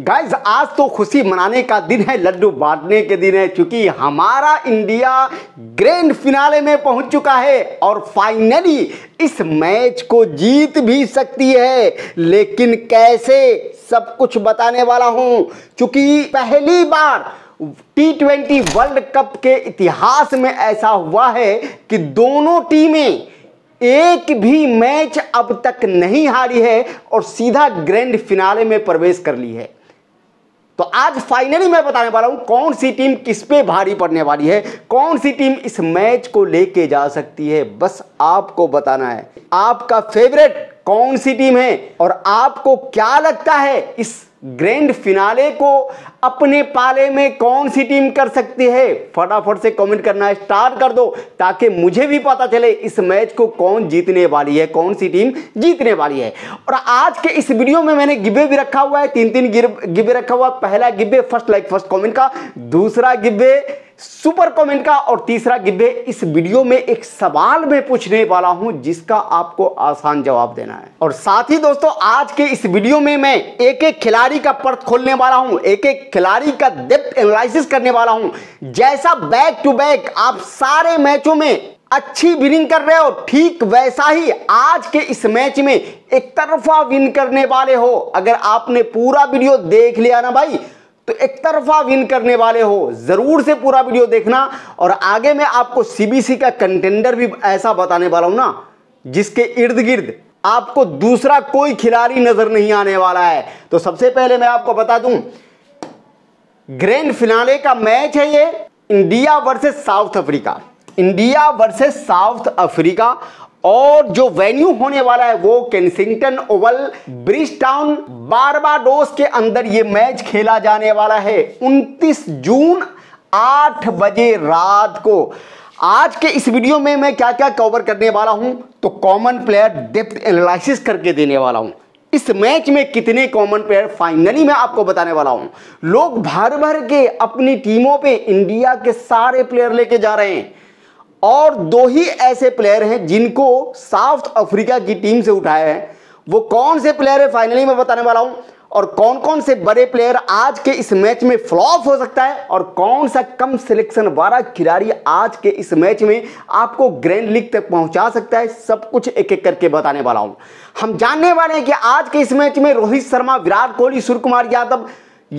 guys आज तो खुशी मनाने का दिन है लड्डू बांटने के दिन है क्योंकि हमारा इंडिया ग्रैंड फिनाले में पहुंच चुका है और फाइनली इस मैच को जीत भी सकती है लेकिन कैसे सब कुछ बताने वाला हूं क्योंकि पहली बार टी ट्वेंटी वर्ल्ड कप के इतिहास में ऐसा हुआ है कि दोनों टीमें एक भी मैच अब तक नहीं हारी है और सीधा ग्रैंड फिनाले में प्रवेश कर ली है तो आज फाइनली मैं बताने वाला हूं कौन सी टीम किस पे भारी पड़ने वाली है कौन सी टीम इस मैच को लेके जा सकती है बस आपको बताना है आपका फेवरेट कौन सी टीम है और आपको क्या लगता है इस ग्रैंड फिनाले को अपने पाले में कौन सी टीम कर सकती है फटाफट से कमेंट करना स्टार्ट कर दो ताकि मुझे भी पता चले इस मैच को कौन जीतने वाली है कौन सी टीम जीतने वाली है और आज के इस वीडियो में मैंने गिब्बे भी रखा हुआ है तीन तीन गिब्बे रखा हुआ पहला गिब्बे फर्स्ट लाइक फर्स्ट कमेंट का दूसरा गिब्बे सुपर कमेंट का और तीसरा गिब्बे इस वीडियो में एक सवाल मैं पूछने वाला हूं जिसका आपको आसान जवाब देना है और साथ ही दोस्तों आज के इस वीडियो में मैं एक एक खिलाड़ी का पर्थ खोलने वाला हूं एक एक खिलाड़ी का डेप्थ एनालिसिस करने वाला हूं जैसा बैक टू बैक आप सारे मैचों में अच्छी विनिंग कर रहे हो ठीक वैसा ही आज के इस मैच में एक तरफा विन करने वाले हो अगर आपने पूरा वीडियो देख लिया ना भाई तो एक तरफा विन करने वाले हो ज़रूर से पूरा वीडियो देखना और आगे मैं आपको सीबीसी का कंटेंडर भी ऐसा बताने वाला हूं ना जिसके इर्द गिर्द आपको दूसरा कोई खिलाड़ी नज़र नहीं आने वाला है तो सबसे पहले मैं आपको बता दूं ग्रैंड फिनाले का मैच है ये India versus South Africa India versus South Africa और जो वेन्यू होने वाला है वो Kensington Oval Bridgetown Barbados के अंदर ये मैच खेला जाने वाला है 29 जून 8 बजे रात को आज के इस वीडियो में मैं क्या क्या कवर करने वाला हूं तो कॉमन प्लेयर डेप्थ एनालिसिस करके देने वाला हूं इस मैच में कितने कॉमन प्लेयर फाइनली मैं आपको बताने वाला हूं लोग भर भर के अपनी टीमों पे इंडिया के सारे प्लेयर लेके जा रहे हैं और दो ही ऐसे प्लेयर हैं जिनको साउथ अफ्रीका की टीम से उठाया है वो कौन से प्लेयर है फाइनली मैं बताने वाला हूं और कौन कौन से बड़े प्लेयर आज के इस मैच में फ्लॉप हो सकता है और कौन सा कम सिलेक्शन वाला खिलाड़ी आज के इस मैच में आपको ग्रैंड लीग तक पहुंचा सकता है सब कुछ एक एक करके बताने वाला हूं हम जानने वाले हैं कि आज के इस मैच में रोहित शर्मा विराट कोहली सूर्य कुमार यादव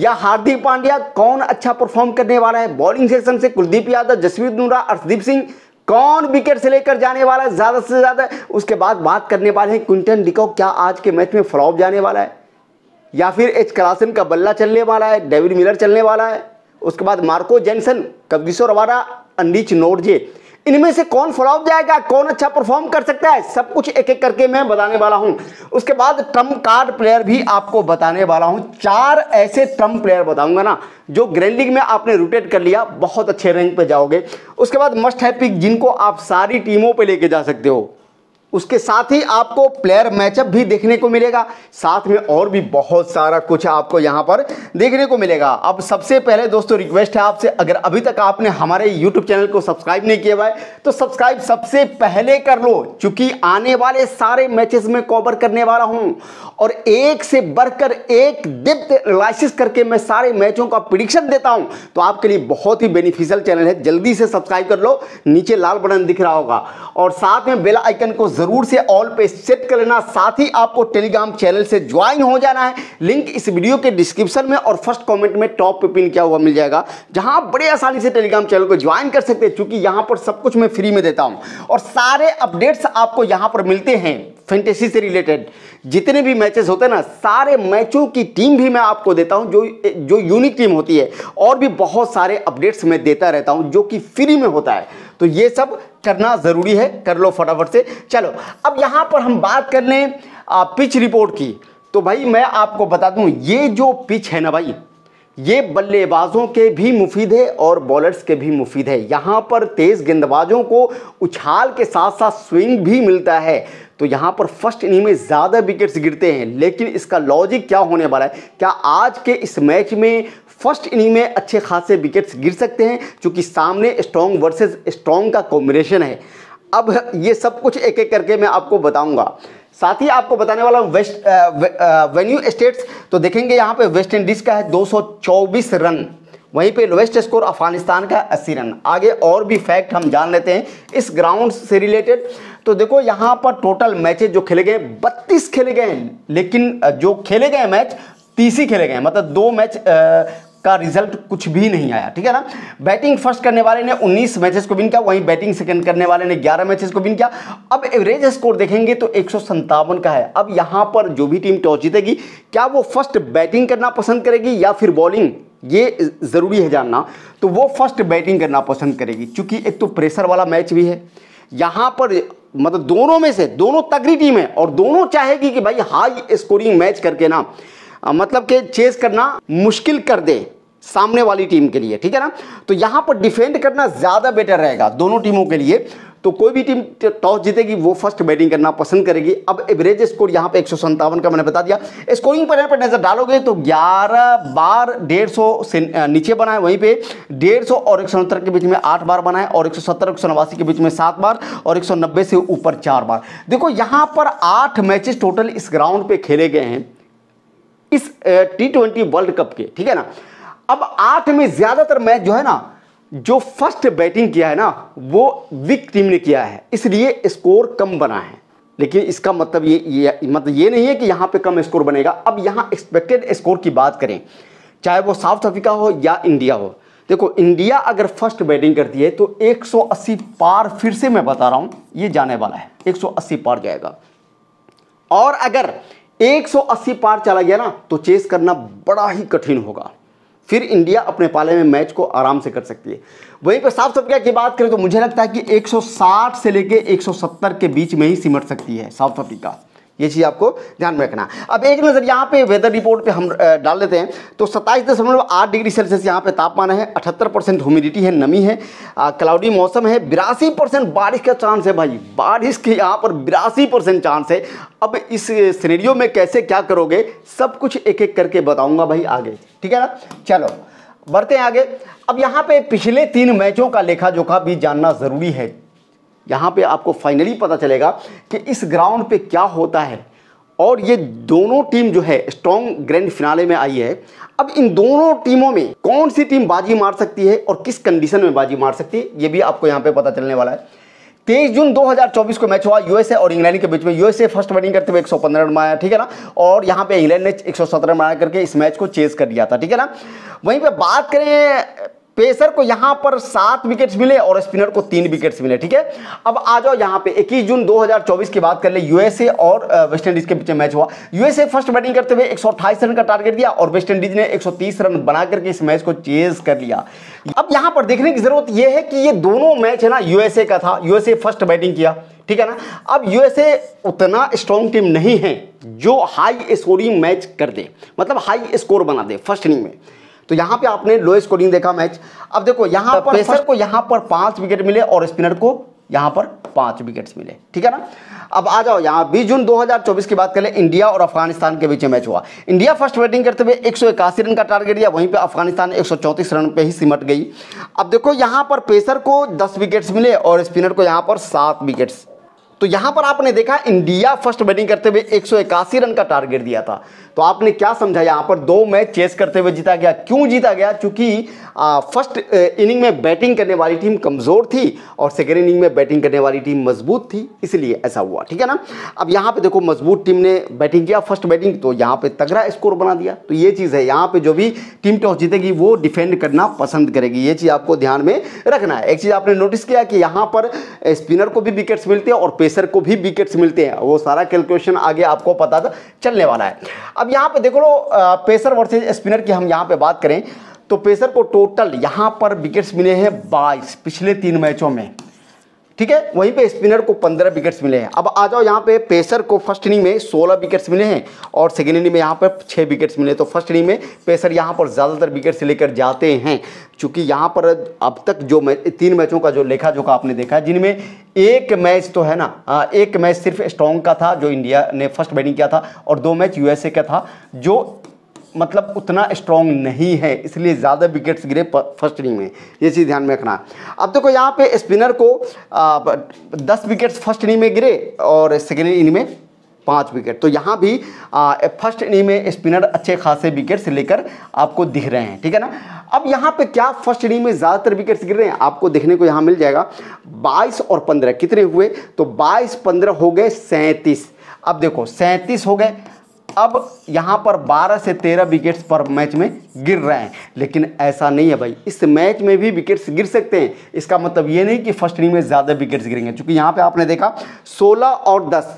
या हार्दिक पांड्या कौन अच्छा परफॉर्म करने वाला है बॉलिंग सेक्शन से कुलदीप यादव जसवीर नूरा अर्शदीप सिंह कौन विकेट से लेकर जाने वाला है ज़्यादा से ज़्यादा उसके बाद बात करने वाले हैं क्विंटन डिको क्या आज के मैच में फ्लॉप जाने वाला है या फिर एच क्लासन का बल्ला चलने वाला है डेविड मिलर चलने वाला है उसके बाद मार्को जेनसन कबिसो वारा अंडीच नोरजे इनमें से कौन फ्लॉप जाएगा कौन अच्छा परफॉर्म कर सकता है सब कुछ एक एक करके मैं बताने वाला हूं उसके बाद ट्रम्प कार्ड प्लेयर भी आपको बताने वाला हूं चार ऐसे ट्रम्प प्लेयर बताऊंगा ना जो ग्रैंड लीग में आपने रोटेट कर लिया बहुत अच्छे रैंक पे जाओगे उसके बाद मस्ट है पिक जिनको आप सारी टीमों पे लेके जा सकते हो उसके साथ ही आपको प्लेयर मैचअप भी देखने को मिलेगा साथ में और भी बहुत सारा कुछ आपको यहां पर देखने को मिलेगा अब सबसे पहले दोस्तों रिक्वेस्ट है आपसे अगर अभी तक आपने हमारे YouTube चैनल को सब्सक्राइब नहीं किया हुआ है तो सब्सक्राइब सबसे पहले कर लो क्योंकि आने वाले सारे मैचेस में कवर करने वाला हूं और एक से बढ़कर एक डिप्थ एनालिसिस करके मैं सारे मैचों का प्रिडिक्शन देता हूं तो आपके लिए बहुत ही बेनिफिशियल चैनल है जल्दी से सब्सक्राइब कर लो नीचे लाल बटन दिख रहा होगा और साथ में बेल आइकन को ज़रूर से ऑल पे सेट कर लेना साथ ही आपको टेलीग्राम चैनल से ज्वाइन हो जाना है लिंक इस वीडियो के डिस्क्रिप्शन में और फर्स्ट कमेंट में टॉप पे पिन किया हुआ मिल जाएगा जहां आप बड़े आसानी से टेलीग्राम चैनल को ज्वाइन कर सकते हैं क्योंकि यहां पर सब कुछ मैं फ्री में देता हूँ और सारे अपडेट्स आपको यहाँ पर मिलते हैं फेंटेसी से रिलेटेड जितने भी मैचेस होते हैं ना सारे मैचों की टीम भी मैं आपको देता हूं जो जो यूनिक टीम होती है और भी बहुत सारे अपडेट्स मैं देता रहता हूं जो कि फ्री में होता है तो ये सब करना ज़रूरी है कर लो फटाफट से चलो अब यहाँ पर हम बात कर लें पिच रिपोर्ट की तो भाई मैं आपको बता दूँ ये जो पिच है ना भाई ये बल्लेबाजों के भी मुफीद है और बॉलर्स के भी मुफीद है यहाँ पर तेज़ गेंदबाजों को उछाल के साथ साथ स्विंग भी मिलता है तो यहाँ पर फर्स्ट इनिंग में ज़्यादा विकेट्स गिरते हैं लेकिन इसका लॉजिक क्या होने वाला है क्या आज के इस मैच में फर्स्ट इनिंग में अच्छे खासे विकेट्स गिर सकते हैं क्योंकि सामने स्ट्रॉन्ग वर्सेस स्ट्रॉन्ग का कॉम्बिनेशन है अब ये सब कुछ एक एक करके मैं आपको बताऊंगा साथ ही आपको बताने वाला हूँ वेस्ट वेन्यू स्टेट्स तो देखेंगे यहाँ पे वेस्ट इंडीज़ का है 224 रन वहीं पे लोवेस्ट स्कोर अफगानिस्तान का अस्सी रन आगे और भी फैक्ट हम जान लेते हैं इस ग्राउंड से रिलेटेड तो देखो यहाँ पर टोटल मैचेज जो खेले गए बत्तीस खेले गए लेकिन जो खेले गए मैच तीस ही खेले गए मतलब दो मैच का रिजल्ट कुछ भी नहीं आया ठीक है ना बैटिंग फर्स्ट करने वाले ने 19 मैचेस को विन किया वहीं बैटिंग सेकंड करने वाले ने 11 मैचेस को विन किया अब एवरेज स्कोर देखेंगे तो एक का है अब यहाँ पर जो भी टीम टॉस जीतेगी क्या वो फर्स्ट बैटिंग करना पसंद करेगी या फिर बॉलिंग ये ज़रूरी है जानना तो वो फर्स्ट बैटिंग करना पसंद करेगी क्योंकि एक तो प्रेशर वाला मैच भी है यहाँ पर मतलब दोनों में से दोनों तगड़ी टीम है और दोनों चाहेगी कि भाई हाई स्कोरिंग मैच करके ना मतलब के चेस करना मुश्किल कर दे सामने वाली टीम के लिए ठीक है ना तो यहां पर डिफेंड करना ज़्यादा बेटर रहेगा दोनों टीमों के लिए तो कोई भी टीम टॉस जीतेगी वो फर्स्ट बैटिंग करना पसंद करेगी अब एवरेज स्कोर यहां पे एक का मैंने बता दिया स्कोरिंग पर पर नजर डालोगे तो 11 बार डेढ़ से नीचे बनाए वहीं पे सौ और एक के बीच में आठ बार बनाए और एक सौ के बीच में सात बार और एक से ऊपर चार बार देखो यहां पर आठ मैचेस टोटल इस ग्राउंड पर खेले गए हैं इस टी वर्ल्ड कप के ठीक है ना अब आठ में ज़्यादातर मैच जो है ना जो फर्स्ट बैटिंग किया है ना वो विक टीम ने किया है इसलिए स्कोर कम बना है लेकिन इसका मतलब ये, ये मतलब ये नहीं है कि यहाँ पे कम स्कोर बनेगा अब यहाँ एक्सपेक्टेड स्कोर की बात करें चाहे वो साउथ अफ्रीका हो या इंडिया हो देखो इंडिया अगर फर्स्ट बैटिंग करती है तो 180 पार फिर से मैं बता रहा हूँ ये जाने वाला है 180 पार जाएगा और अगर 180 पार चला गया ना तो चेस करना बड़ा ही कठिन होगा फिर इंडिया अपने पाले में मैच को आराम से कर सकती है वहीं पर साफ अफ्रीका की बात करें तो मुझे लगता है कि 160 से लेकर 170 के बीच में ही सिमट सकती है साउथ अफ्रीका ये चीज़ आपको ध्यान में रखना अब एक नज़र यहाँ पे वेदर रिपोर्ट पे हम डाल लेते हैं तो सत्ताईस दशमलव आठ डिग्री सेल्सियस यहाँ पे तापमान है अठहत्तर परसेंट ह्यूमिडिटी है नमी है क्लाउडी मौसम है बिरासी परसेंट बारिश का चांस है भाई बारिश के यहाँ पर बिरासी परसेंट चांस है अब इस सीनेरियो में कैसे क्या करोगे सब कुछ एक एक करके बताऊँगा भाई आगे ठीक है ना चलो बढ़ते हैं आगे अब यहाँ पे पिछले तीन मैचों का लेखा जोखा भी जानना ज़रूरी है यहाँ पे आपको फाइनली पता चलेगा कि इस ग्राउंड पे क्या होता है और ये दोनों टीम जो है स्ट्रॉन्ग ग्रैंड फिनाले में आई है अब इन दोनों टीमों में कौन सी टीम बाजी मार सकती है और किस कंडीशन में बाजी मार सकती है ये भी आपको यहाँ पे पता चलने वाला है तेईस जून 2024 को मैच हुआ यूएसए और इंग्लैंड के बीच में यूएसए फर्स्ट बैटिंग करते हुए 115 रन बनाया ठीक है ना और यहाँ पे इंग्लैंड ने 117 रन बनाया करके इस मैच को चेज कर दिया था ठीक है ना वहीं पे बात करें पेसर को यहां पर सात विकेट्स मिले और स्पिनर को तीन विकेट्स मिले ठीक है अब आ जाओ यहां पे 21 जून 2024 की बात कर ले यूएसए और वेस्टइंडीज के बीच मैच हुआ यूएसए फर्स्ट बैटिंग करते हुए एक रन का टारगेट दिया और वेस्टइंडीज ने 130 रन बना करके इस मैच को चेज कर लिया अब यहां पर देखने की जरूरत यह है कि ये दोनों मैच है ना यूएसए का था यूएसए फर्स्ट बैटिंग किया ठीक है ना अब यूएसए उतना स्ट्रॉन्ग टीम नहीं है जो हाई स्कोरिंग मैच कर दे मतलब हाई स्कोर बना दे फर्स्ट इनिंग में तो यहां पे आपने लो स्कोरिंग देखा मैच अब देखो यहां तो पर पेसर को यहां पर पांच विकेट मिले और स्पिनर को यहां पर पांच विकेट्स मिले ठीक है ना अब आ जाओ यहां 20 जून 2024 की बात करें इंडिया और अफगानिस्तान के बीच मैच हुआ इंडिया फर्स्ट बैटिंग करते हुए एक रन का टारगेट दिया वहीं पे अफगानिस्तान एक रन पे ही सिमट गई अब देखो यहां पर पेसर को 10 विकेट्स मिले और स्पिनर को यहां पर सात विकेट्स तो यहां पर आपने देखा इंडिया फर्स्ट बैटिंग करते हुए एक रन का टारगेट दिया था तो आपने क्या समझा यहाँ पर दो मैच चेस करते हुए जीता गया क्यों जीता गया चूंकि फर्स्ट इनिंग में बैटिंग करने वाली टीम कमज़ोर थी और सेकेंड इनिंग में बैटिंग करने वाली टीम मजबूत थी इसलिए ऐसा हुआ ठीक है ना अब यहाँ पे देखो मजबूत टीम ने बैटिंग किया फर्स्ट बैटिंग तो यहाँ पे तगड़ा स्कोर बना दिया तो ये चीज़ है यहाँ पे जो भी टीम टॉस जीतेगी वो डिफेंड करना पसंद करेगी ये चीज़ आपको ध्यान में रखना है एक चीज़ आपने नोटिस किया कि यहाँ पर स्पिनर को भी विकेट्स मिलते हैं और पेसर को भी विकेट्स मिलते हैं वो सारा कैलकुलेशन आगे आपको पता चलने वाला है अब अब यहाँ पे देख लो पेसर वर्सेज स्पिनर की हम यहाँ पे बात करें तो पेसर को टोटल यहाँ पर विकेट्स मिले हैं बाईस पिछले तीन मैचों में ठीक है वहीं पे स्पिनर को पंद्रह विकेट्स मिले हैं अब आ जाओ यहाँ पे पेसर को फर्स्ट इनिंग में सोलह विकेट्स मिले हैं और सेकेंड इनिंग में यहाँ पर छः विकेट्स मिले तो फर्स्ट इनिंग में पेसर यहाँ पर ज़्यादातर विकेट्स लेकर जाते हैं क्योंकि यहाँ पर अब तक जो मैच तीन मैचों का जो लेखा जोखा आपने देखा है जिनमें एक मैच तो है ना एक मैच सिर्फ स्ट्रॉन्ग का था जो इंडिया ने फर्स्ट बैटिंग किया था और दो मैच यूएसए का था जो मतलब उतना स्ट्रॉन्ग नहीं है इसलिए ज़्यादा विकेट्स गिरे फर्स्ट इनिंग में ये चीज़ ध्यान में रखना अब देखो तो यहाँ पे स्पिनर को आ, दस विकेट्स फर्स्ट इनिंग में गिरे और सेकेंड इनिंग में पाँच विकेट तो यहाँ भी फर्स्ट इनिंग में स्पिनर अच्छे खासे विकेट्स लेकर आपको दिख रहे हैं ठीक है ना अब यहाँ पे क्या फर्स्ट इनिंग में ज़्यादातर विकेट्स गिर रहे हैं आपको देखने को यहाँ मिल जाएगा 22 और 15 कितने हुए तो 22 15 हो गए सैंतीस अब देखो सैंतीस हो गए अब यहाँ पर 12 से 13 विकेट्स पर मैच में गिर रहे हैं लेकिन ऐसा नहीं है भाई इस मैच में भी विकेट्स गिर सकते हैं इसका मतलब ये नहीं कि फर्स्ट इनिंग में ज़्यादा विकेट्स गिरेंगे चूँकि यहाँ पर आपने देखा सोलह और दस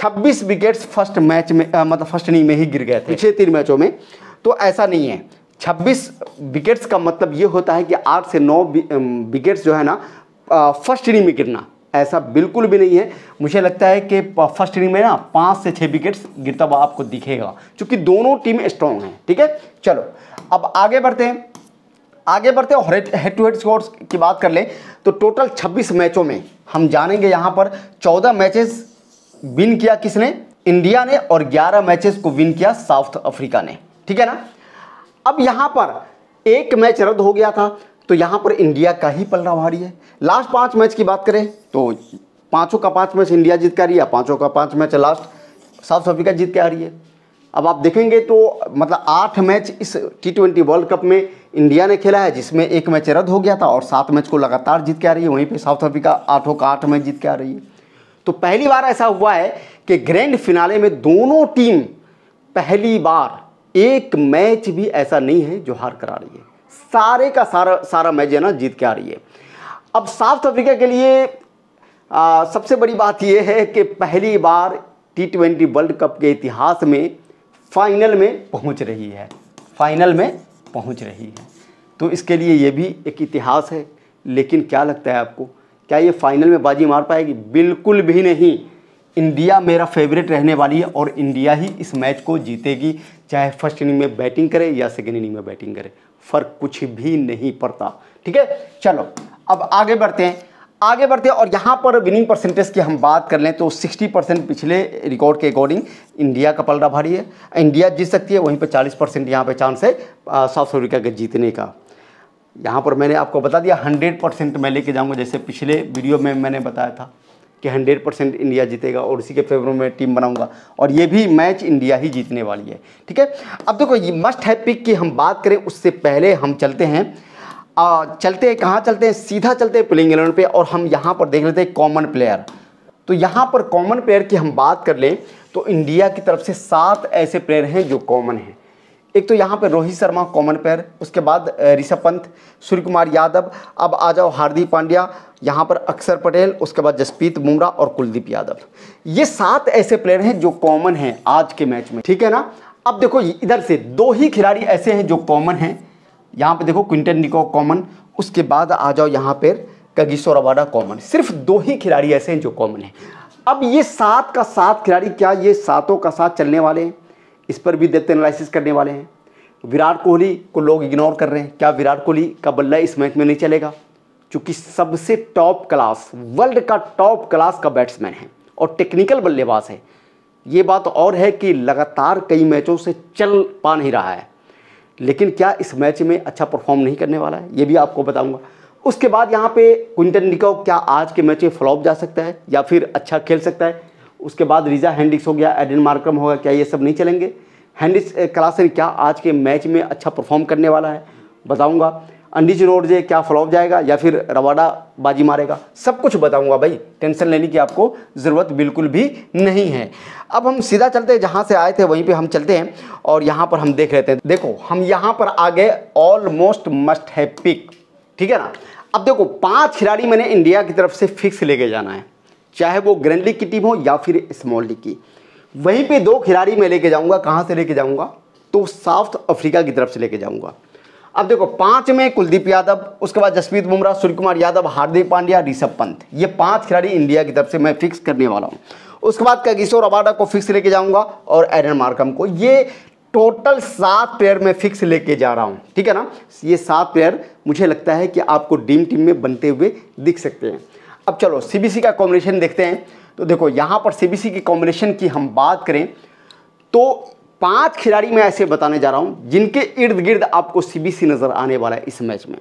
26 विकेट्स फर्स्ट मैच में आ, मतलब फर्स्ट इनिंग में ही गिर गए थे पिछले तीन मैचों में तो ऐसा नहीं है 26 विकेट्स का मतलब ये होता है कि आठ से नौ विकेट्स जो है ना फर्स्ट इनिंग में गिरना ऐसा बिल्कुल भी नहीं है मुझे लगता है कि फर्स्ट इनिंग में ना पाँच से छः विकेट्स गिरता हुआ आपको दिखेगा चूँकि दोनों टीम स्ट्रांग हैं ठीक है चलो अब आगे बढ़ते हैं आगे बढ़ते और हेड टू हेड स्कोर्स की बात कर लें तो टोटल 26 मैचों में हम जानेंगे यहाँ पर 14 मैचेस विन किया किसने इंडिया ने और 11 मैचेस को विन किया साउथ अफ्रीका ने ठीक है ना अब यहाँ पर एक मैच रद्द हो गया था तो यहाँ पर इंडिया का ही पलड़ा भारी है लास्ट पाँच मैच की बात करें तो पाँचों का पाँच मैच इंडिया जीत के आ रही है पाँचों का पाँच मैच लास्ट साउथ अफ्रीका जीत के आ रही है अब आप देखेंगे तो मतलब आठ मैच इस टी ट्वेंटी वर्ल्ड कप में इंडिया ने खेला है जिसमें एक मैच रद्द हो गया था और सात मैच को लगातार जीत के आ रही है वहीं पर साउथ अफ्रीका आठों का आठ मैच जीत के आ रही है तो पहली बार ऐसा हुआ है कि ग्रैंड फिनाले में दोनों टीम पहली बार एक मैच भी ऐसा नहीं है जो हार करा रही है सारे का सारा सारा मैच है ना जीत के आ रही है अब साउथ अफ्रीका के लिए आ, सबसे बड़ी बात यह है कि पहली बार टी ट्वेंटी वर्ल्ड कप के इतिहास में फाइनल में पहुंच रही है फाइनल में पहुंच रही है तो इसके लिए ये भी एक इतिहास है लेकिन क्या लगता है आपको क्या ये फाइनल में बाजी मार पाएगी बिल्कुल भी नहीं इंडिया मेरा फेवरेट रहने वाली है और इंडिया ही इस मैच को जीतेगी चाहे फर्स्ट इनिंग में बैटिंग करे या सेकेंड इनिंग में बैटिंग करे फर्क कुछ भी नहीं पड़ता ठीक है चलो अब आगे बढ़ते हैं आगे बढ़ते हैं और यहाँ पर विनिंग परसेंटेज की हम बात कर लें तो 60 परसेंट पिछले रिकॉर्ड के अकॉर्डिंग इंडिया का पलड़ा भारी है इंडिया जीत सकती है वहीं पर 40 परसेंट यहाँ पर चांस है साउथ अफ्रीका के जीतने का यहाँ पर मैंने आपको बता दिया 100 परसेंट मैं लेके जाऊँगा जैसे पिछले वीडियो में मैंने बताया था कि हंड्रेड परसेंट इंडिया जीतेगा और उसी के फेवर में टीम बनाऊंगा और ये भी मैच इंडिया ही जीतने वाली है ठीक है अब देखो ये मस्ट है पिक की हम बात करें उससे पहले हम चलते हैं आ, चलते हैं कहाँ चलते हैं सीधा चलते हैं प्लेइंग एलेवन पे और हम यहाँ पर देख लेते हैं कॉमन प्लेयर तो यहाँ पर कॉमन प्लेयर की हम बात कर लें तो इंडिया की तरफ से सात ऐसे प्लेयर हैं जो कॉमन हैं एक तो यहाँ पर रोहित शर्मा कॉमन पेयर उसके बाद ऋषभ पंत सूर्य कुमार यादव अब आ जाओ हार्दिक पांड्या यहाँ पर अक्षर पटेल उसके बाद जसप्रीत बुमराह और कुलदीप यादव ये सात ऐसे प्लेयर हैं जो कॉमन हैं आज के मैच में ठीक है ना अब देखो इधर से दो ही खिलाड़ी ऐसे हैं जो कॉमन हैं यहाँ पर देखो क्विंटन निको कॉमन उसके बाद आ जाओ यहाँ पर कगिशोर अवाडा कॉमन सिर्फ दो ही खिलाड़ी ऐसे हैं जो कॉमन हैं अब ये सात का सात खिलाड़ी क्या ये सातों का साथ चलने वाले हैं इस पर भी देखते एनालिसिस करने वाले हैं विराट कोहली को लोग इग्नोर कर रहे हैं क्या विराट कोहली का बल्ला इस मैच में नहीं चलेगा चूँकि सबसे टॉप क्लास वर्ल्ड का टॉप क्लास का बैट्समैन है और टेक्निकल बल्लेबाज है ये बात और है कि लगातार कई मैचों से चल पा नहीं रहा है लेकिन क्या इस मैच में अच्छा परफॉर्म नहीं करने वाला है ये भी आपको बताऊंगा उसके बाद यहाँ पे क्विंटन निको क्या आज के मैच में फ्लॉप जा सकता है या फिर अच्छा खेल सकता है उसके बाद रीजा हैंडिक्स हो गया एडन मार्क्रम होगा क्या ये सब नहीं चलेंगे हैंडिक्स क्लासन क्या आज के मैच में अच्छा परफॉर्म करने वाला है बताऊँगा अंडीज रोड क्या फ्लॉप जाएगा या फिर रवाडा बाजी मारेगा सब कुछ बताऊंगा भाई टेंशन लेने की आपको ज़रूरत बिल्कुल भी नहीं है अब हम सीधा चलते हैं जहाँ से आए थे वहीं पे हम चलते हैं और यहाँ पर हम देख लेते हैं देखो हम यहाँ पर आ गए ऑलमोस्ट मस्ट है पिक ठीक है ना अब देखो पांच खिलाड़ी मैंने इंडिया की तरफ से फिक्स लेके जाना है चाहे वो ग्रैंड लीग की टीम हो या फिर स्मॉल लीग की वहीं पे दो खिलाड़ी मैं लेके जाऊंगा कहाँ से लेके जाऊंगा तो साउथ अफ्रीका की तरफ से लेके जाऊंगा अब देखो पाँच में कुलदीप यादव उसके बाद जसप्रीत बुमराह सूर्य कुमार यादव हार्दिक पांड्या ऋषभ पंत ये पांच खिलाड़ी इंडिया की तरफ से मैं फिक्स करने वाला हूँ उसके बाद कगिशोर अबाडा को फिक्स लेके जाऊंगा और एरन मार्कम को ये टोटल सात प्लेयर मैं फिक्स लेके जा रहा हूँ ठीक है ना ये सात प्लेयर मुझे लगता है कि आपको ड्रीम टीम में बनते हुए दिख सकते हैं अब चलो सी का कॉम्बिनेशन देखते हैं तो देखो यहाँ पर सी की कॉम्बिनेशन की हम बात करें तो पांच खिलाड़ी मैं ऐसे बताने जा रहा हूँ जिनके इर्द गिर्द आपको सी नज़र आने वाला है इस मैच में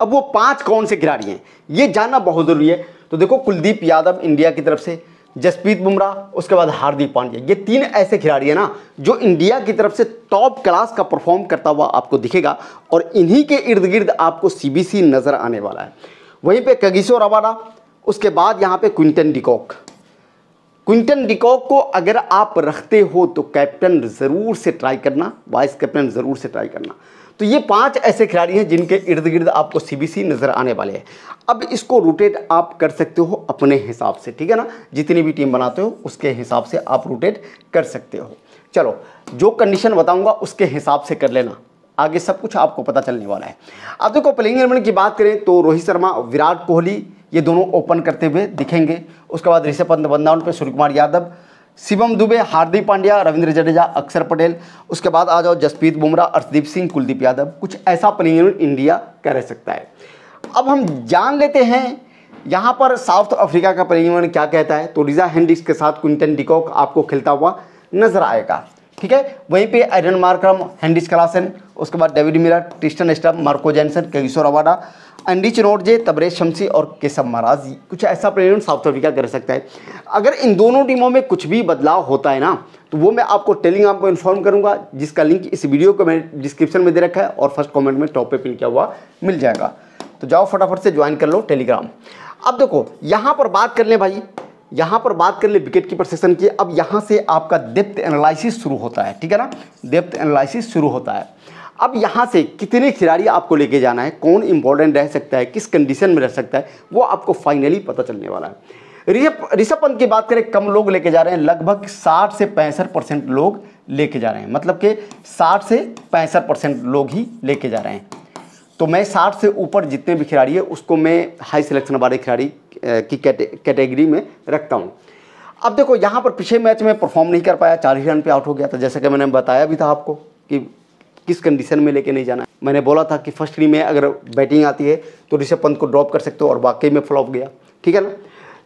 अब वो पांच कौन से खिलाड़ी हैं ये जानना बहुत ज़रूरी है तो देखो कुलदीप यादव इंडिया की तरफ से जसप्रीत बुमराह उसके बाद हार्दिक पांड्या ये तीन ऐसे खिलाड़ी हैं ना जो इंडिया की तरफ से टॉप क्लास का परफॉर्म करता हुआ आपको दिखेगा और इन्हीं के इर्द गिर्द आपको सी नज़र आने वाला है वहीं पे कगिसो रवाना उसके बाद यहाँ पे क्विंटन डिकॉक क्विंटन डिकॉक को अगर आप रखते हो तो कैप्टन ज़रूर से ट्राई करना वाइस कैप्टन ज़रूर से ट्राई करना तो ये पांच ऐसे खिलाड़ी हैं जिनके इर्द गिर्द आपको सीबीसी नज़र आने वाले हैं अब इसको रोटेट आप कर सकते हो अपने हिसाब से ठीक है ना जितनी भी टीम बनाते हो उसके हिसाब से आप रोटेट कर सकते हो चलो जो कंडीशन बताऊंगा उसके हिसाब से कर लेना आगे सब कुछ आपको पता चलने वाला है अब देखो प्लेइंग एलेवन की बात करें तो रोहित शर्मा विराट कोहली ये दोनों ओपन करते हुए दिखेंगे उसके बाद ऋषभ पंत बंदाउन पर सूर्य कुमार यादव शिवम दुबे हार्दिक पांड्या रविंद्र जडेजा अक्षर पटेल उसके बाद आ जाओ जसप्रीत बुमराह अर्शदीप सिंह कुलदीप यादव कुछ ऐसा प्लेइंग एलेवन इंडिया का रह सकता है अब हम जान लेते हैं यहाँ पर साउथ अफ्रीका का प्लेइंग एलेवन क्या कहता है तो रिजा हैंडिक्स के साथ क्विंटन डिकॉक आपको खेलता हुआ नजर आएगा ठीक है वहीं पे आयरन मार्क्रम हैंडिस क्लासन उसके बाद David Miller Tristan स्टम Marco Jansen कगिसोर Avaada अंडी नोटजे तबरेज शमसी और केशव महाराज कुछ ऐसा प्रेरण साउथ अफ्रीका कर सकता है अगर इन दोनों टीमों में कुछ भी बदलाव होता है ना तो वो मैं आपको टेलिंग आपको इन्फॉर्म करूंगा जिसका लिंक इस वीडियो को मैंने डिस्क्रिप्शन में दे रखा है और फर्स्ट कमेंट में टॉप पे पिन किया हुआ मिल जाएगा तो जाओ फटाफट से ज्वाइन कर लो टेलीग्राम अब देखो यहाँ पर बात कर लें भाई यहाँ पर बात कर ले विकेट कीपर सेक्शन की अब यहाँ से आपका डेप्थ एनालिसिस शुरू होता है ठीक है ना डेप्थ एनालिसिस शुरू होता है अब यहाँ से कितने खिलाड़ी आपको लेके जाना है कौन इंपॉर्टेंट रह सकता है किस कंडीशन में रह सकता है वो आपको फाइनली पता चलने वाला है ऋषभ पंत की बात करें कम लोग लेके जा रहे हैं लगभग 60 से पैंसठ परसेंट लोग लेके जा रहे हैं मतलब कि साठ से पैंसठ परसेंट लोग ही लेके जा रहे हैं तो मैं 60 से ऊपर जितने भी खिलाड़ी है उसको मैं हाई सिलेक्शन वाले खिलाड़ी की कैटेगरी में रखता हूँ अब देखो यहाँ पर पिछले मैच में परफॉर्म नहीं कर पाया चालीस रन पे आउट हो गया था जैसा कि मैंने बताया भी था आपको कि किस कंडीशन में लेके नहीं जाना मैंने बोला था कि फर्स्ट इनिंग में अगर बैटिंग आती है तो ऋषभ पंत को ड्रॉप कर सकते हो और वाकई में फ्लॉप गया ठीक है ना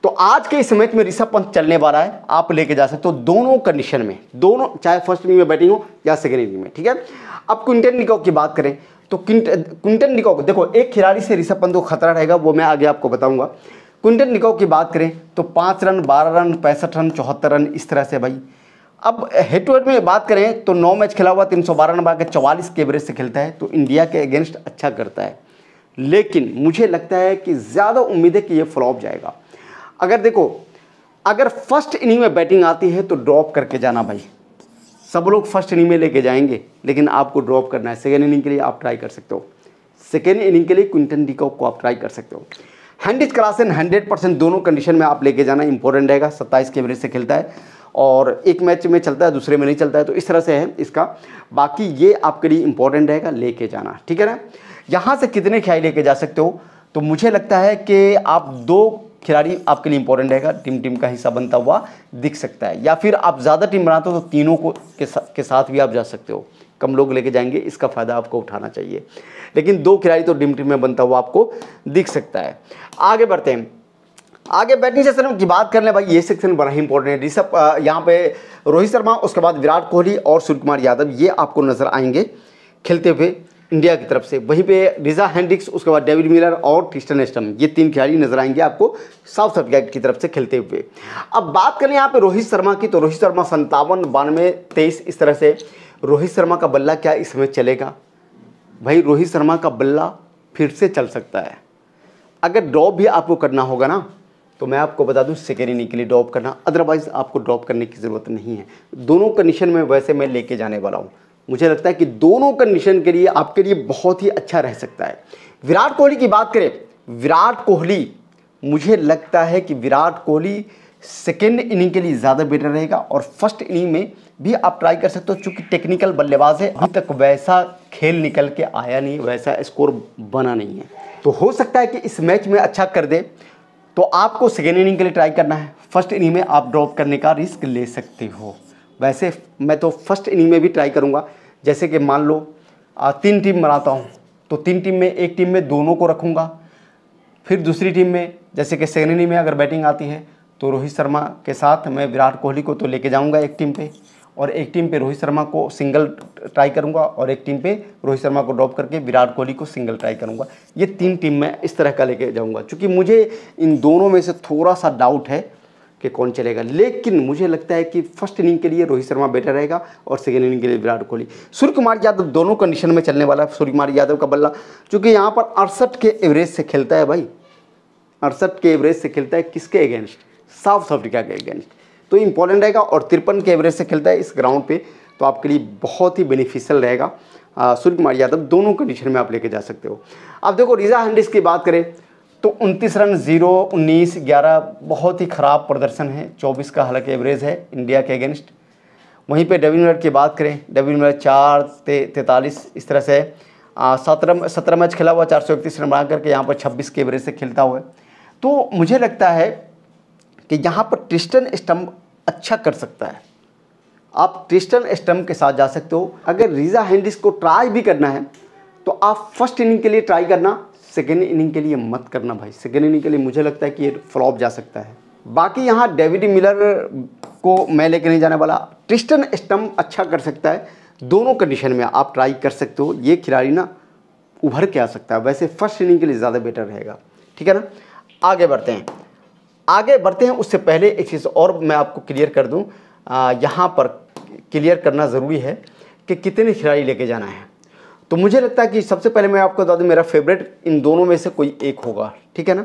तो आज के इस मैच में ऋषभ पंत चलने वाला है आप लेके जा सकते हो दोनों कंडीशन में दोनों चाहे फर्स्ट इनिंग में बैटिंग हो या सेकेंड इनिंग में ठीक है अब क्विंटन निकॉक की बात करें तो क्विंटन निकॉक देखो एक खिलाड़ी से ऋषभ पंत को खतरा रहेगा वो मैं आगे आपको बताऊंगा क्विंटन निकॉक की बात करें तो पाँच रन बारह रन पैंसठ रन चौहत्तर रन इस तरह से भाई अब हेड टू हेड में बात करें तो नौ मैच खेला हुआ तीन सौ बारह रन बना के चौवालीस के एवरेज से खेलता है तो इंडिया के अगेंस्ट अच्छा करता है लेकिन मुझे लगता है कि ज़्यादा उम्मीद है कि ये फ्लॉप जाएगा अगर देखो अगर फर्स्ट इनिंग में बैटिंग आती है तो ड्रॉप करके जाना भाई सब लोग फर्स्ट इनिंग में लेके जाएंगे लेकिन आपको ड्रॉप करना है सेकेंड इनिंग के लिए आप ट्राई कर सकते हो सेकेंड इनिंग के लिए क्विंटन डिकॉक को आप ट्राई कर सकते हो hundred is class and hundred percent दोनों कंडीशन में आप लेके जाना इंपॉर्टेंट रहेगा सत्ताईस के एवरेज से खेलता है और एक मैच में चलता है दूसरे में नहीं चलता है तो इस तरह से है इसका बाकी ये आपके लिए इंपॉर्टेंट रहेगा लेके जाना ठीक है ना यहाँ से कितने खिलाड़ी लेके जा सकते हो तो मुझे लगता है कि आप दो खिलाड़ी आपके लिए इंपॉर्टेंट रहेगा टीम टीम का हिस्सा बनता हुआ दिख सकता है या फिर आप ज़्यादा टीम बनाते हो तो तीनों को के, के साथ भी आप जा सकते हो कम लोग लेके जाएंगे इसका फ़ायदा आपको उठाना चाहिए लेकिन दो खिलाड़ी तो डिम में बनता हुआ आपको दिख सकता है आगे बढ़ते हैं आगे बैटिंग सेक्शन की बात कर लें भाई ये सेक्शन बड़ा ही इंपॉर्टेंट है ऋषभ यहाँ पे रोहित शर्मा उसके बाद विराट कोहली और सूर्य कुमार यादव ये आपको नज़र आएंगे खेलते हुए इंडिया की तरफ से वहीं पे रिजा हैंड्रिक्स उसके बाद डेविड मिलर और क्रिस्टन एस्टम ये तीन खिलाड़ी नजर आएंगे आपको साउथ अफ्रीका की तरफ से खेलते हुए अब बात करें यहाँ पे रोहित शर्मा की तो रोहित शर्मा संतावन बानवे तेईस इस तरह से रोहित शर्मा का बल्ला क्या इस समय चलेगा भाई रोहित शर्मा का बल्ला फिर से चल सकता है अगर ड्रॉप भी आपको करना होगा ना तो मैं आपको बता दूं इनिंग के लिए ड्रॉप करना अदरवाइज़ आपको ड्रॉप करने की ज़रूरत नहीं है दोनों कंडीशन में वैसे मैं लेके जाने वाला हूँ मुझे लगता है कि दोनों कंडीशन के लिए आपके लिए बहुत ही अच्छा रह सकता है विराट कोहली की बात करें विराट कोहली मुझे लगता है कि विराट कोहली सेकेंड इनिंग के लिए ज़्यादा बेटर रहेगा और फर्स्ट इनिंग में भी आप ट्राई कर सकते हो चूँकि टेक्निकल बल्लेबाज है अभी तक वैसा खेल निकल के आया नहीं वैसा स्कोर बना नहीं है तो हो सकता है कि इस मैच में अच्छा कर दे तो आपको सेकेंड इनिंग के लिए ट्राई करना है फर्स्ट इनिंग में आप ड्रॉप करने का रिस्क ले सकते हो वैसे मैं तो फर्स्ट इनिंग में भी ट्राई करूँगा जैसे कि मान लो तीन टीम बनाता हूँ तो तीन टीम में एक टीम में दोनों को रखूँगा फिर दूसरी टीम में जैसे कि सेकेंड इनिंग में अगर बैटिंग आती है तो रोहित शर्मा के साथ मैं विराट कोहली को तो लेके जाऊंगा एक टीम पे और एक टीम पे रोहित शर्मा को सिंगल ट्राई करूंगा और एक टीम पे रोहित शर्मा को ड्रॉप करके विराट कोहली को सिंगल ट्राई करूंगा ये तीन टीम मैं इस तरह का लेके जाऊंगा चूँकि मुझे इन दोनों में से थोड़ा सा डाउट है कि कौन चलेगा लेकिन मुझे लगता है कि फर्स्ट इनिंग के लिए रोहित शर्मा बेटर रहेगा और सेकेंड इनिंग के लिए विराट कोहली सूर्य कुमार यादव दोनों कंडीशन में चलने वाला है सूर्य कुमार यादव का बल्ला चूँकि यहाँ पर अड़सठ के एवरेज से खेलता है भाई अड़सठ के एवरेज से खेलता है किसके अगेंस्ट साउथ अफ्रीका के अगेंस्ट तो इम्पोर्टेंट रहेगा और तिरपन के एवरेज से खेलता है इस ग्राउंड पे तो आपके लिए बहुत ही बेनिफिशियल रहेगा सूर्य कुमार यादव दोनों कंडीशन में आप लेके जा सकते हो अब देखो रिजा हंड्रेस की बात करें तो उनतीस रन जीरो उन्नीस ग्यारह बहुत ही ख़राब प्रदर्शन है चौबीस का हालांकि एवरेज है इंडिया के अगेंस्ट वहीं पे डब्ल्यू मिलर की बात करें डब्ल्यू मिलर चार ते तैंतालीस इस तरह से सत्रह सत्रह मैच खेला हुआ चार सौ इकतीस रन बना करके यहाँ पर छब्बीस के एवरेज से खेलता हुआ तो मुझे लगता है कि यहाँ पर ट्रिस्टन स्टम्प अच्छा कर सकता है आप ट्रिस्टन स्टम्प के साथ जा सकते हो अगर रीजा हैंडिस को ट्राई भी करना है तो आप फर्स्ट इनिंग के लिए ट्राई करना सेकेंड इनिंग के लिए मत करना भाई सेकेंड इनिंग के लिए मुझे लगता है कि ये फ्लॉप जा सकता है बाकी यहाँ डेविड मिलर को मैं लेके नहीं जाने वाला ट्रिस्टन स्टम्प अच्छा कर सकता है दोनों कंडीशन में आप ट्राई कर सकते हो ये खिलाड़ी ना उभर के आ सकता है वैसे फर्स्ट इनिंग के लिए ज़्यादा बेटर रहेगा ठीक है ना आगे बढ़ते हैं आगे बढ़ते हैं उससे पहले एक चीज़ और मैं आपको क्लियर कर दूं यहाँ पर क्लियर करना ज़रूरी है कि कितने खिलाड़ी लेके जाना है तो मुझे लगता है कि सबसे पहले मैं आपको बता दूँ मेरा फेवरेट इन दोनों में से कोई एक होगा ठीक है ना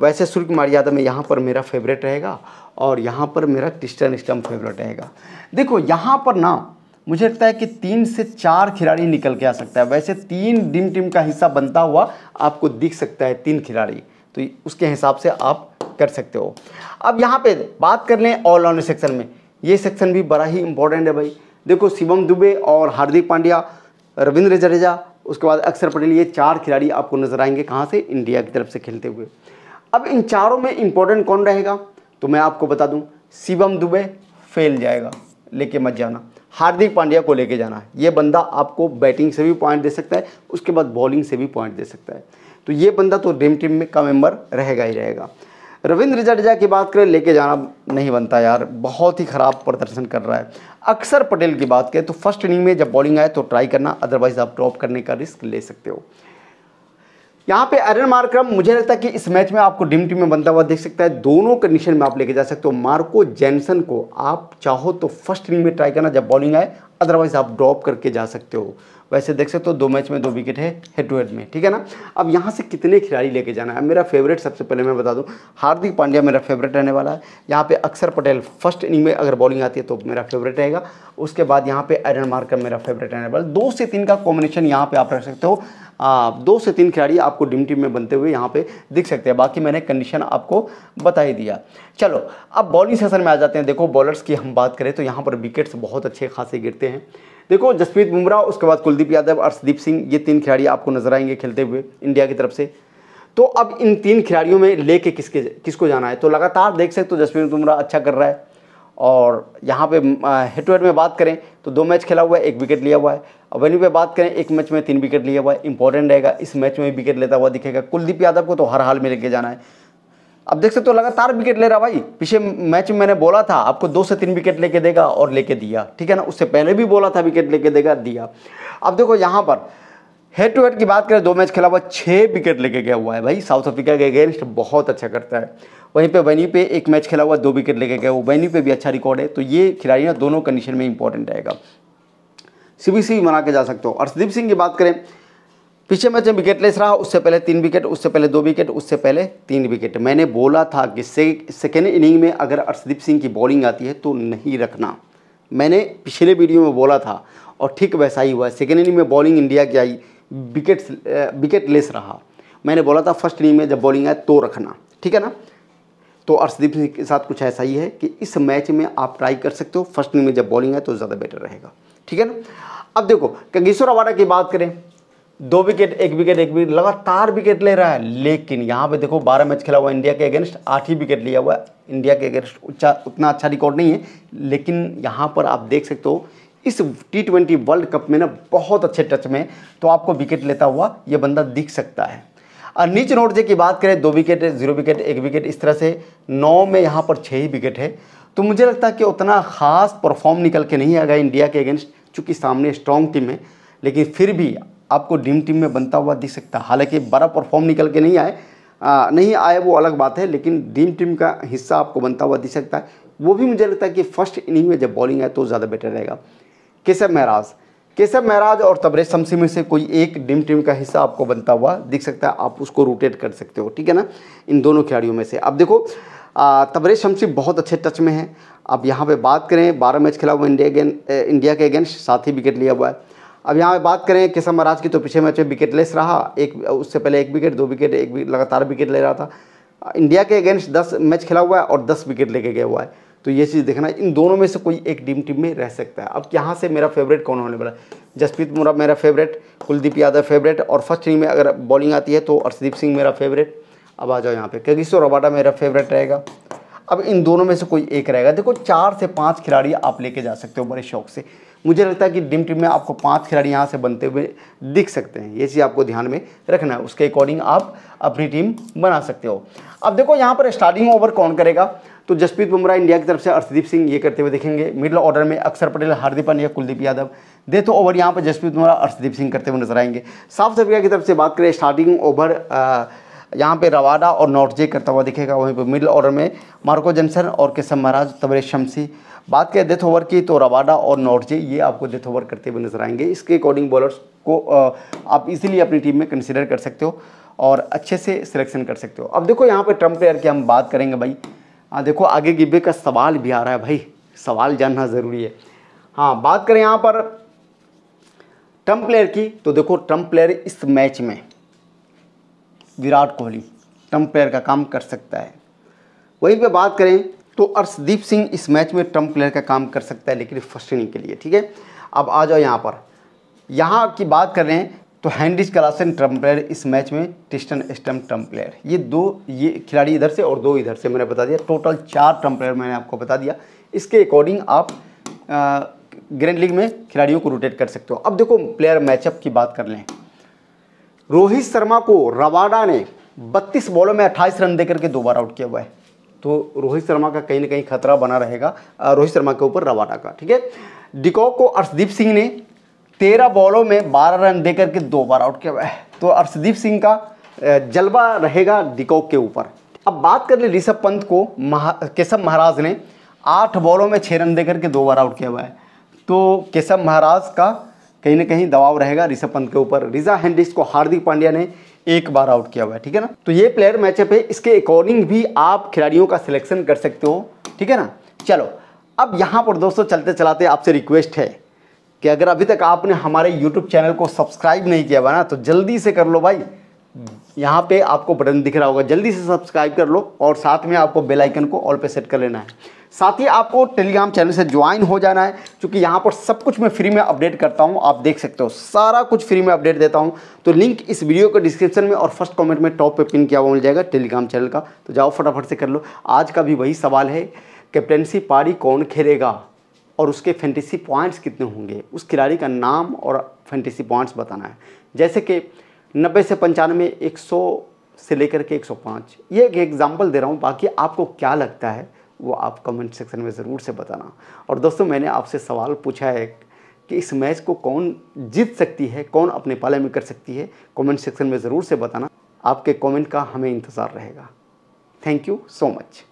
वैसे सूर्य कुमार यादव में यहाँ पर मेरा फेवरेट रहेगा और यहाँ पर मेरा क्रिस्टन स्टम्प फेवरेट रहेगा देखो यहाँ पर ना मुझे लगता है कि तीन से चार खिलाड़ी निकल के आ सकता है वैसे तीन डिम टीम का हिस्सा बनता हुआ आपको दिख सकता है तीन खिलाड़ी तो उसके हिसाब से आप कर सकते हो अब यहाँ पे बात कर लें ऑल सेक्शन में ये सेक्शन भी बड़ा ही इंपॉर्टेंट है भाई देखो शिवम दुबे और हार्दिक पांड्या रविंद्र जडेजा उसके बाद अक्षर पटेल ये चार खिलाड़ी आपको नजर आएंगे कहाँ से इंडिया की तरफ से खेलते हुए अब इन चारों में इंपॉर्टेंट कौन रहेगा तो मैं आपको बता दूँ शिवम दुबे फेल जाएगा लेके मत जाना हार्दिक पांड्या को लेके जाना ये बंदा आपको बैटिंग से भी पॉइंट दे सकता है उसके बाद बॉलिंग से भी पॉइंट दे सकता है तो ये बंदा तो ड्रीम टीम में का मेंबर रहेगा ही रहेगा रविंद्र जडेजा की बात करें लेके जाना नहीं बनता यार बहुत ही ख़राब प्रदर्शन कर रहा है अक्सर पटेल की बात करें तो फर्स्ट इनिंग में जब बॉलिंग आए तो ट्राई करना अदरवाइज आप ड्रॉप करने का रिस्क ले सकते हो यहाँ पे अरन मार्क्रम मुझे लगता है कि इस मैच में आपको ड्रीम टीम में बनता हुआ देख सकता है दोनों कंडीशन में आप लेके जा सकते हो मार्को जैनसन को आप चाहो तो फर्स्ट इनिंग में ट्राई करना जब बॉलिंग आए अदरवाइज आप ड्रॉप करके जा सकते हो वैसे देख सकते हो तो दो मैच में दो विकेट है हेड टू हेड में ठीक है ना अब यहाँ से कितने खिलाड़ी लेके जाना है मेरा फेवरेट सबसे पहले मैं बता दूँ हार्दिक पांड्या मेरा फेवरेट रहने वाला है यहाँ पे अक्षर पटेल फर्स्ट इनिंग में अगर बॉलिंग आती है तो मेरा फेवरेट रहेगा उसके बाद यहाँ पे एरन मार्कर मेरा फेवरेट रहने वाला दो से तीन का कॉम्बिनेशन यहाँ पर आप रख सकते हो आ, दो से तीन खिलाड़ी आपको डिम टीम में बनते हुए यहाँ पे दिख सकते हैं बाकी मैंने कंडीशन आपको बता ही दिया चलो अब बॉलिंग सेशन में आ जाते हैं देखो बॉलर्स की हम बात करें तो यहाँ पर विकेट्स बहुत अच्छे खासे गिरते हैं देखो जसप्रीत बुमराह उसके बाद कुलदीप यादव अर्षदीप सिंह ये तीन खिलाड़ी आपको नजर आएंगे खेलते हुए इंडिया की तरफ से तो अब इन तीन खिलाड़ियों में लेके किसके किसको जाना है तो लगातार देख सकते हो तो जसप्रीत बुमराह अच्छा कर रहा है और यहाँ पे हेड टू हेड में बात करें तो दो मैच खेला हुआ है एक विकेट लिया हुआ है और वेन्यू पे बात करें एक मैच में तीन विकेट लिया हुआ है इंपॉर्टेंट रहेगा इस मैच में विकेट लेता हुआ दिखेगा कुलदीप यादव को तो हर हाल में लेके जाना है अब देख सकते हो तो लगातार विकेट ले रहा भाई पीछे मैच में मैंने बोला था आपको दो से तीन विकेट लेके देगा और लेके दिया ठीक है ना उससे पहले भी बोला था विकेट लेके देगा दिया अब देखो यहाँ पर हेड टू हेड की बात करें दो मैच खेला हुआ छः विकेट लेके गया हुआ है भाई साउथ अफ्रीका के अगेंस्ट बहुत अच्छा करता है वहीं पे वेन्यू पे एक मैच खेला हुआ दो विकेट लेके गया वो वेन्यू पे भी अच्छा रिकॉर्ड है तो ये खिलाड़ी ना दोनों कंडीशन में इंपॉर्टेंट रहेगा भी मना के जा सकते हो अर्शदीप सिंह की बात करें पीछे मैच में विकेटलेस रहा उससे पहले तीन विकेट उससे पहले दो विकेट उससे पहले तीन विकेट मैंने बोला था कि से, सेकेंड इनिंग में अगर अर्शदीप सिंह की बॉलिंग आती है तो नहीं रखना मैंने पिछले वीडियो में बोला था और ठीक वैसा ही हुआ सेकेंड इनिंग में बॉलिंग इंडिया की आई विकेट विकेट लेस रहा मैंने बोला था फर्स्ट इनिंग में जब बॉलिंग आए तो रखना ठीक है ना तो अर्शदीप सिंह के साथ कुछ ऐसा ही है कि इस मैच में आप ट्राई कर सकते हो फर्स्ट इनिंग में जब बॉलिंग आए तो ज़्यादा बेटर रहेगा ठीक है ना अब देखो कंगेश्वर आवाडा की बात करें दो विकेट एक विकेट एक विकेट लगातार विकेट ले रहा है लेकिन यहाँ पे देखो 12 मैच खेला हुआ इंडिया के अगेंस्ट आठ ही विकेट लिया हुआ इंडिया के अगेंस्ट उच्चा उतना अच्छा रिकॉर्ड नहीं है लेकिन यहाँ पर आप देख सकते हो इस टी ट्वेंटी वर्ल्ड कप में ना बहुत अच्छे टच में तो आपको विकेट लेता हुआ ये बंदा दिख सकता है और नीच नोटजे की बात करें दो विकेट जीरो विकेट एक विकेट इस तरह से नौ में यहाँ पर छः ही विकेट है तो मुझे लगता है कि उतना ख़ास परफॉर्म निकल के नहीं आ गया इंडिया के अगेंस्ट चूँकि सामने स्ट्रॉन्ग टीम है लेकिन फिर भी आपको ड्रीम टीम में बनता हुआ दिख सकता है हालांकि बड़ा परफॉर्म निकल के नहीं आए आ, नहीं आए वो अलग बात है लेकिन ड्रीम टीम का हिस्सा आपको बनता हुआ दिख सकता है वो भी मुझे लगता है कि फर्स्ट इनिंग में जब बॉलिंग आए तो ज़्यादा बेटर रहेगा केशव महराज केशव महराज और तबरेज शमसी में से कोई एक ड्रीम टीम का हिस्सा आपको बनता हुआ दिख सकता है आप उसको रोटेट कर सकते हो ठीक है ना इन दोनों खिलाड़ियों में से अब देखो तबरेज शमसी बहुत अच्छे टच में है अब यहाँ पे बात करें बारह मैच खेला हुआ इंडिया अगेन इंडिया के अगेंस्ट साथ ही विकेट लिया हुआ है अब यहाँ पे बात करें किशन महाराज की तो पिछले मैच में विकेट लेस रहा एक उससे पहले एक विकेट दो विकेट एक लगातार विकेट ले रहा था इंडिया के अगेंस्ट दस मैच खेला हुआ है और दस विकेट लेके गया हुआ है तो ये चीज़ देखना इन दोनों में से कोई एक टीम टीम में रह सकता है अब यहाँ से मेरा फेवरेट कौन होने वाला है जसप्रीत मोरा मेरा फेवरेट कुलदीप यादव फेवरेट और फर्स्ट इनिंग में अगर बॉलिंग आती है तो अर्शदीप सिंह मेरा फेवरेट अब आ जाओ यहाँ पे कगिसो रबाडा मेरा फेवरेट रहेगा अब इन दोनों में से कोई एक रहेगा देखो चार से पाँच खिलाड़ी आप लेके जा सकते हो बड़े शौक से मुझे लगता है कि डिम टीम में आपको पाँच खिलाड़ी यहाँ से बनते हुए दिख सकते हैं ये चीज़ आपको ध्यान में रखना है उसके अकॉर्डिंग आप अपनी टीम बना सकते हो अब देखो यहाँ पर स्टार्टिंग ओवर कौन करेगा तो जसप्रीत बुमराह इंडिया की तरफ से अर्षदीप सिंह ये करते हुए देखेंगे मिडिल ऑर्डर में अक्षर पटेल हार्दिक पांड्या कुलदीप यादव दे तो ओवर यहाँ पर जसप्रीत बुमराह अर्षदीप सिंह करते हुए नजर आएंगे साउथ अफ्रीका की तरफ से बात करें स्टार्टिंग ओवर यहाँ पे रवाडा और नॉर्थ जे करता हुआ दिखेगा वहीं पर मिडिल ऑर्डर में मार्को जनसन और केशव महाराज तबरे शमसी बात करें डेथ ओवर की तो रवाडा और नॉर्जे ये आपको डेथ ओवर करते हुए नजर आएंगे इसके अकॉर्डिंग बॉलर्स को आप इजीली अपनी टीम में कंसिडर कर सकते हो और अच्छे से सिलेक्शन कर सकते हो अब देखो यहाँ पर ट्रम्प प्लेयर की हम बात करेंगे भाई हाँ देखो आगे गिब्बे का सवाल भी आ रहा है भाई सवाल जानना ज़रूरी है हाँ बात करें यहाँ पर ट्रम्प प्लेयर की तो देखो ट्रम्प प्लेयर इस मैच में विराट कोहली ट्रम्प प्लेयर का काम कर सकता है वहीं पे बात करें तो अर्शदीप सिंह इस मैच में ट्रम्प प्लेयर का काम कर सकता है लेकिन फर्स्ट इनिंग के लिए ठीक है अब आ जाओ यहाँ पर यहाँ की बात कर रहे हैं तो हैंड्रिज कलासन ट्रम्प प्लेयर इस मैच में टिस्टन स्टम ट्रम्प प्लेयर ये दो ये खिलाड़ी इधर से और दो इधर से मैंने बता दिया टोटल चार ट्रम्प प्लेयर मैंने आपको बता दिया इसके अकॉर्डिंग आप ग्रैंड लीग में खिलाड़ियों को रोटेट कर सकते हो अब देखो प्लेयर मैचअप की बात कर लें रोहित शर्मा को रवाडा ने बत्तीस बॉलों में अट्ठाईस रन देकर के बार आउट किया हुआ है तो रोहित शर्मा का कहीं ना कहीं खतरा बना रहेगा रोहित शर्मा के ऊपर रवाना का ठीक है डिकॉक को अर्शदीप सिंह ने तेरह बॉलों में बारह रन देकर के दो बार आउट किया हुआ है तो अर्शदीप सिंह का जलवा रहेगा डिकॉक के ऊपर अब बात कर ले ऋषभ पंत को महा केशव महाराज ने आठ बॉलों में छः रन देकर के दो बार आउट किया हुआ है तो केशव महाराज का कहीं ना कहीं दबाव रहेगा ऋषभ पंत के ऊपर रिजा हैंड्रिक्स को हार्दिक पांड्या ने एक बार आउट किया हुआ है ठीक है ना तो ये प्लेयर मैचअप है इसके अकॉर्डिंग भी आप खिलाड़ियों का सिलेक्शन कर सकते हो ठीक है ना चलो अब यहाँ पर दोस्तों चलते चलाते आपसे रिक्वेस्ट है कि अगर अभी तक आपने हमारे यूट्यूब चैनल को सब्सक्राइब नहीं किया हुआ ना तो जल्दी से कर लो भाई यहाँ पे आपको बटन दिख रहा होगा जल्दी से सब्सक्राइब कर लो और साथ में आपको बेल आइकन को ऑल पे सेट कर लेना है साथ ही आपको टेलीग्राम चैनल से ज्वाइन हो जाना है क्योंकि यहाँ पर सब कुछ मैं फ्री में अपडेट करता हूँ आप देख सकते हो सारा कुछ फ्री में अपडेट देता हूँ तो लिंक इस वीडियो के डिस्क्रिप्शन में और फर्स्ट कमेंट में टॉप पे पिन किया हुआ मिल जाएगा टेलीग्राम चैनल का तो जाओ फटाफट से कर लो आज का भी वही सवाल है कैप्टनसी पारी कौन खेलेगा और उसके फेंटेसी पॉइंट्स कितने होंगे उस खिलाड़ी का नाम और फेंटेसी पॉइंट्स बताना है जैसे कि नब्बे से पंचानवे एक सौ से लेकर के एक ये एक एग्जाम्पल दे रहा हूँ बाकी आपको क्या लगता है वो आप कमेंट सेक्शन में ज़रूर से बताना और दोस्तों मैंने आपसे सवाल पूछा है कि इस मैच को कौन जीत सकती है कौन अपने पाले में कर सकती है कमेंट सेक्शन में ज़रूर से बताना आपके कमेंट का हमें इंतज़ार रहेगा थैंक यू सो मच